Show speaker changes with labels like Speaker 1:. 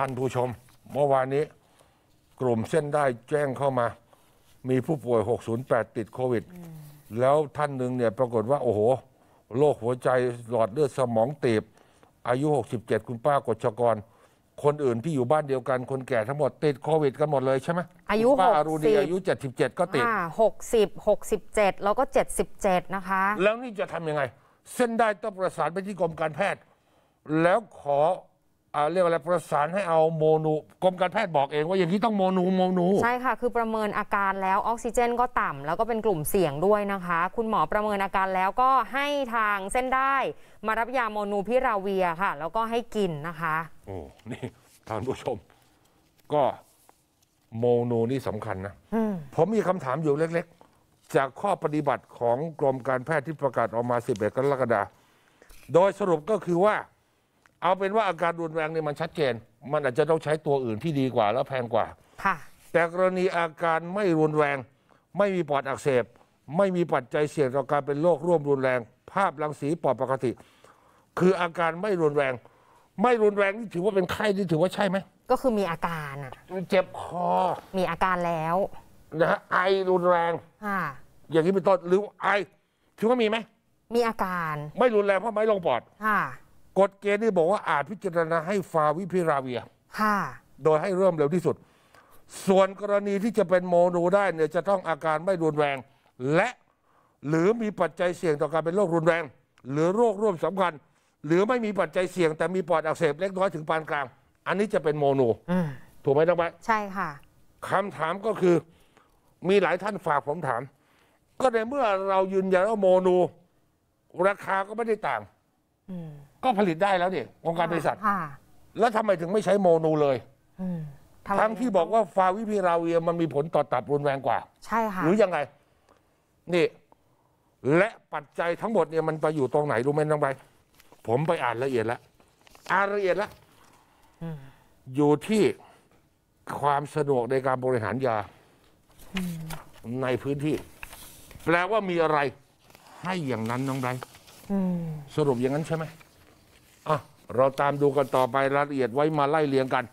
Speaker 1: ท่านผู้ชม เมื่อวานนี้กลุ่มเส้นได้แจ้งเข้ามามีผู้ป่วย 608 ติดโควิด แล้วท่านหนึ่งเนี่ยปรากฏว่า โอ้โหโรคหัวใจหลอดเลือดสมองตีบ อายุ 67 คุณป้ากฎชกร คนอื่นที่อยู่บ้านเดียวกัน คนแก่ทั้งหมด ติดโควิดกันหมดเลยใช่ไหมอายุหกสิบอารุณี6อายุ 77 ก็ติด
Speaker 2: หกสิบหกสิบเจ็ดแล้วก็เจ็ดสิบเจ็ดนะคะ แล
Speaker 1: ้วนี่จะทำยังไง เส้นได้ต้องประสานไปที่กรมการแพทย์ แล้วขอเาเรียกอะไรประสานให้เอาโมนูกรมการแพทย์บอกเอง ว่าอย่างนี้ต้องโมนูโมนูใช่
Speaker 2: ค่ะ คือประเมินอาการแล้วออกซิเจนก็ต่ำแล้วก็เป็นกลุ่มเสี่ยงด้วยนะคะ คุณหมอประเมินอาการแล้วก็ให้ทางเส้นได้ มารับยาโมนูพิราเวียค่ะ แล้วก็ให้กินนะคะ
Speaker 1: โอ้นี่ท่านผู้ชม ก็โมนูนี่สำคัญนะมผมมีคำถามอยู่เล็กๆ จากข้อปฏิบัติของกรมการแพทย์ที่ประกาศออกมา 11 กรกฎาคมโดยสรุปก็คือว่าเอาเป็นว่าอาการรุนแรงเนี่ยมันชัดเจน มันอาจจะต้องใช้ตัวอื่นที่ดีกว่าแล้วแพงกว่า ค่ะ แต่กรณีอาการไม่รุนแรง ไม่มีปอดอักเสบ ไม่มีปัจจัยเสี่ยงต่อการเป็นโรคร่วมรุนแรง ภาพรังสีปอดปกติ คืออาการไม่รุนแรง ไม่รุนแรงนี่ถือว่าเป็นไข้นี่ถือว่าใช่ไหมก็คือมีอาการอะเจ็บคอมีอาการแล้วนะฮะไอรุนแรงค่ะอย่างนี้เป็นต้นหรือไอถือว่ามีไหม มีอาการไม่รุนแรงเพราะไม่ลงปอดค่ะกฎเกณฑ์นี่บอกว่าอาจพิจารณาให้ฟาวิพิราเวียค่ะโดยให้เริ่มเร็วที่สุด ส่วนกรณีที่จะเป็นโมโนได้เนี่ย จะต้องอาการไม่รุนแรงและหรือมีปัจจัยเสี่ยงต่อการเป็นโรครุนแรง หรือโรคร่วมสำคัญหรือไม่มีปัจจัยเสี่ยงแต่มีปอดอักเสบเล็กน้อยถึงปานกลางอันนี้จะเป็นโมโนถูกไหมน้องไปใช่ค่ะคำถามก็คือมีหลายท่านฝากผมถามก็ในเมื่อเรายืนยันว่าโมโนราคาก็ไม่ได้ต่างอืก็ผลิตได้แล้วเดยองค์การบริษัทแล้วทำไมถึงไม่ใช้โมโนเลย ทั้งที่บอกว่าฟาวิพิราเวียมันมีผลต่อตับรุนแรงกว่า ใช่ค่ะหรือยังไง นี่ และปัจจัยทั้งหมดเนี่ยมันไปอยู่ตรงไหนรู้ไหมน้องใบผมไปอ่านละเอียดแล้วอ่านละเอียดแล้วออยู่ที่ความสะดวกในการบริหารยาในพื้นที่ แปลว่ามีอะไร ให้อย่างนั้นน้องใบสรุปอย่างนั้นใช่ไหมอ่ะเราตามดูกันต่อไปรายละเอียดไว้มาไล่เลียงกัน